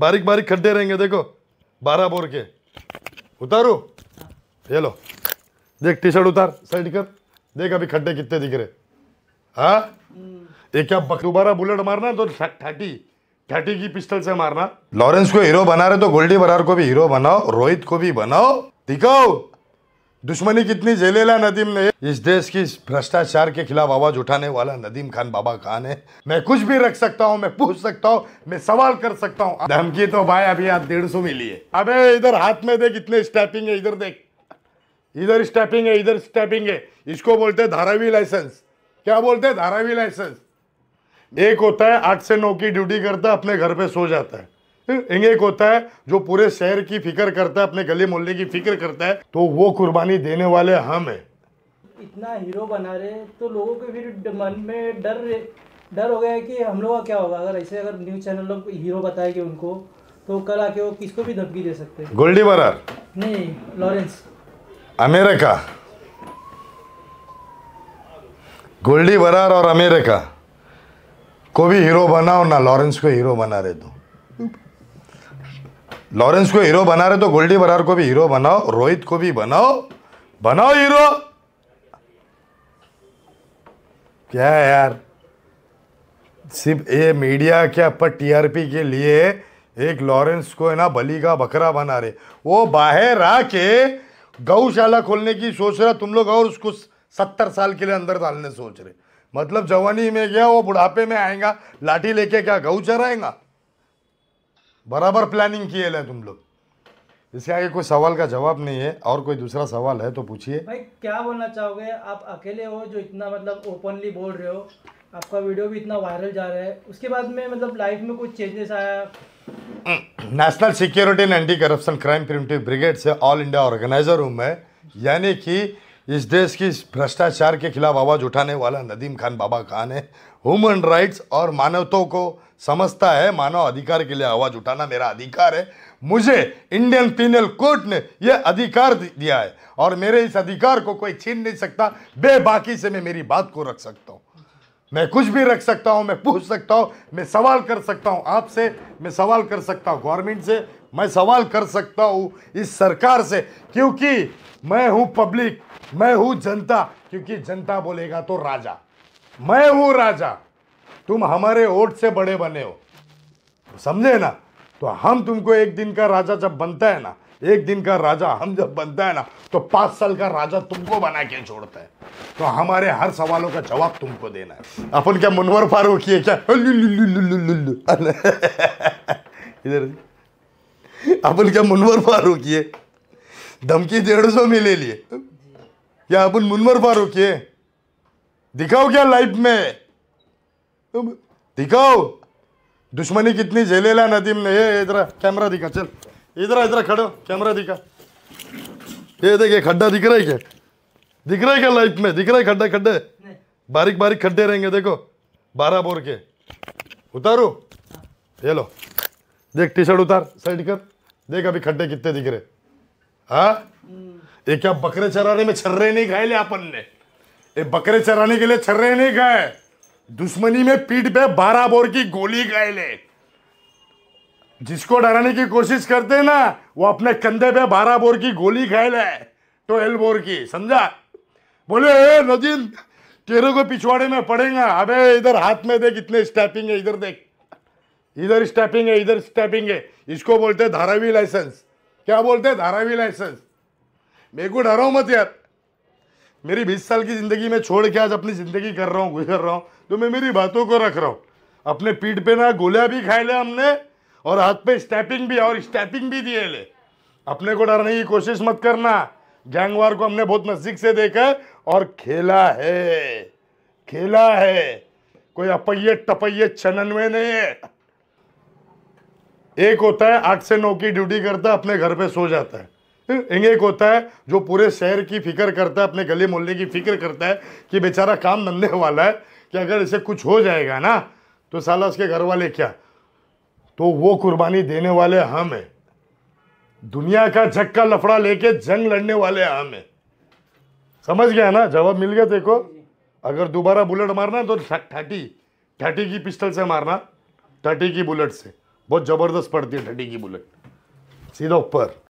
बारीक बारीक खड्डे रहेंगे देखो बारह बोर के उतारो ये लो देख टी शर्ट उतार साइड कर देख अभी खड्डे कितने दिख रहे हाँ ये क्या बकरूबारा बुलेट मारना तो ठाटी ठाटी की पिस्टल से मारना लॉरेंस को हीरो बना रहे तो गोल्डी बरार को भी हीरो बनाओ रोहित को भी बनाओ दिखाओ दुश्मनी कितनी झेलेला नदीम ने इस देश की भ्रष्टाचार के खिलाफ आवाज उठाने वाला नदीम खान बाबा खान है मैं कुछ भी रख सकता हूँ मैं पूछ सकता हूँ मैं सवाल कर सकता हूँ धमकी तो भाई अभी आप डेढ़ सौ मिली है अबे इधर हाथ में देख इतने स्टैपिंग है इधर देख इधर स्टैपिंग है इधर स्टैपिंग है इसको बोलते हैं धारावी लाइसेंस क्या बोलते हैं धारावी लाइसेंस एक होता है आठ से नौ की ड्यूटी करता है अपने घर पे सो जाता है एंगे एक होता है जो पूरे शहर की फिक्र करता है अपने गले मोहल्ले की फिक्र करता है तो वो कुर्बानी देने वाले हम हैं इतना हीरो बना रहे तो लोगों के फिर मन में डर डर हो गया है कि हम लोग का क्या होगा अगर ऐसे अगर न्यूज़ चैनल लोग हीरो कि उनको तो कल आके वो किसको भी धमकी दे सकते हैं गोल्डी बरार नहीं लॉरेंस अमेरिका गोल्डी बरार और अमेरिका को भी हीरो बनाओ ना लॉरेंस को हीरो बना रहे दो लॉरेंस को हीरो बना रहे तो गोल्डी बरार को भी हीरो बनाओ रोहित को भी बनाओ बनाओ हीरो क्या है यार सिर्फ ये मीडिया क्या पर टीआरपी के लिए एक लॉरेंस को है ना बली का बकरा बना रहे वो बाहर आके गौशाला खोलने की सोच रहा तुम लोग और उसको सत्तर साल के लिए अंदर डालने सोच रहे मतलब जवानी में गया वो बुढ़ापे में आएगा लाठी लेके क्या गऊ चराएगा बराबर प्लानिंग किए है तुम लोग इसके आगे कोई सवाल का जवाब नहीं है और कोई दूसरा सवाल है तो पूछिए भाई क्या बोलना चाहोगे आप अकेले हो जो इतना मतलब ओपनली बोल रहे हो आपका वीडियो भी इतना वायरल जा रहा है उसके बाद में मतलब लाइफ में कुछ चेंजेस आया national security and anti corruption crime preventive brigade से ऑल इंडिया ऑर्गेनाइजर हूँ मैं यानी कि इस देश की भ्रष्टाचार के खिलाफ आवाज़ उठाने वाला नदीम खान बाबा खान है ह्यूमन राइट्स और मानवता को समझता है मानव अधिकार के लिए आवाज़ उठाना मेरा अधिकार है मुझे इंडियन पीनल कोर्ट ने यह अधिकार दिया है और मेरे इस अधिकार को कोई छीन नहीं सकता बेबाकी से मैं मेरी बात को रख सकता हूँ मैं कुछ भी रख सकता हूँ मैं पूछ सकता हूँ मैं सवाल कर सकता हूँ आपसे मैं सवाल कर सकता हूँ गवर्नमेंट से मैं सवाल कर सकता हूँ इस सरकार से क्योंकि मैं हूँ पब्लिक मैं हूँ जनता क्योंकि जनता बोलेगा तो राजा मैं हूँ राजा तुम हमारे वोट से बड़े बने हो समझे ना तो हम तुमको एक दिन का राजा जब बनता है ना एक दिन का राजा हम जब बनता है ना तो पाँच साल का राजा तुमको बना के छोड़ता है तो हमारे हर सवालों का जवाब तुमको देना है अपन क्या मुनवर फारूक है क्या इधर अपन क्या मुनवर फारूक आहे धमकी डेढ़ सौ में ले लिए क्या अपन मुनवर फारूक आहे दिखाओ क्या लाइफ में दिखाओ दुश्मनी कितनी झेलेला नदीम ने ये इधर कैमरा दिखा चल इधर इधर खड़ो कैमरा दिखा ये देखे खड्डा दिख रहा है क्या दिख रहा है क्या लाइफ में दिख रहा है खड्डा खड्डे बारीक बारीक खड्डे रहेंगे देखो बारह बोर के उतारो ये लो देख टी शर्ट उतार साइड कर देख अभी खड्डे कितने दिख रहे हा ये क्या बकरे चराने में छर्रे नहीं खाए ले अपन ने ये बकरे चराने के लिए छर्रे नहीं खाए दुश्मनी में पीठ पे बारह बोर की गोली खाए ले जिसको डराने की कोशिश करते ना वो अपने कंधे पे बारह बोर की गोली खाए ले तो एल बोर की समझा बोले ए नदीन तेरे को पिछवाड़े में पड़ेगा अबे इधर हाथ में देख इतने स्टैपिंग है इधर देख इधर स्टैपिंग है इधर स्टैपिंग है इसको बोलते हैं धारावी लाइसेंस क्या बोलते हैं धारावी लाइसेंस मेरे को डराओ मत यार मेरी बीस साल की ज़िंदगी में छोड़ के आज अपनी ज़िंदगी कर रहा हूँ गुजर रहा हूँ तो मैं मेरी बातों को रख रहा हूँ अपने पीठ पे ना गोलियां भी खाए ले हमने और हाथ पे स्टैपिंग भी और स्टैपिंग भी दिए ले अपने को डरने की कोशिश मत करना गैंगवार को हमने बहुत नज़दीक से देखा और खेला है खेला है कोई अपैये टपैये छनवे नहीं है एक होता है आठ से नौ की ड्यूटी करता है अपने घर पे सो जाता है एक होता है जो पूरे शहर की फिक्र करता है अपने गली मोहल्ले की फिक्र करता है कि बेचारा काम धंधे वाला है कि अगर इसे कुछ हो जाएगा ना तो साला उसके घर वाले क्या तो वो कुर्बानी देने वाले हम हैं दुनिया का झक्का लफड़ा लेके जंग लड़ने वाले हम हैं समझ गया ना जवाब मिल गया देखो अगर दोबारा बुलेट मारना तो ठाटी ठाटी की पिस्टल से मारना ठाटी की बुलेट से बहुत ज़बरदस्त पड़ती है ठंडी की बुलेट सीधा ऊपर